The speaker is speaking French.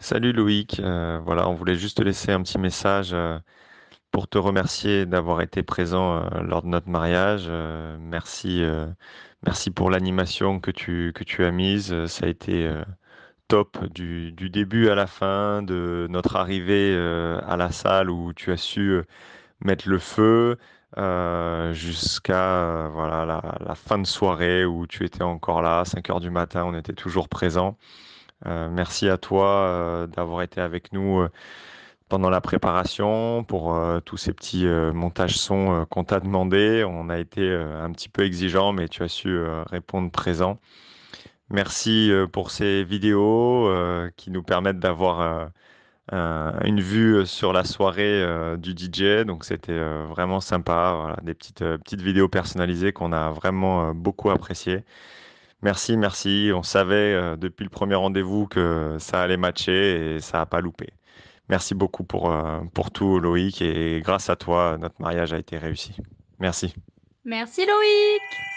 Salut Loïc, euh, voilà, on voulait juste te laisser un petit message euh, pour te remercier d'avoir été présent euh, lors de notre mariage. merci, merci pour l'animation que tu, que tu as mise. Ça a été top du, début à la fin, de notre arrivée à la salle où tu as su mettre le feu. jusqu'à voilà, la, fin de soirée où tu étais encore là, 5 heures du matin, on était toujours présent. Euh, merci à toi euh, d'avoir été avec nous euh, pendant la préparation, pour tous ces petits montages sons qu'on t'a demandé. On a été un petit peu exigeant, mais tu as su répondre présent. Merci pour ces vidéos qui nous permettent d'avoir une vue sur la soirée du DJ. Donc c'était vraiment sympa. des petites, petites vidéos personnalisées qu'on a vraiment beaucoup appréciées. Merci, merci. On savait euh, depuis le premier rendez-vous que ça allait matcher et ça n'a pas loupé. Merci beaucoup pour, euh, pour tout, Loïc. Et grâce à toi, notre mariage a été réussi. Merci. Merci, Loïc.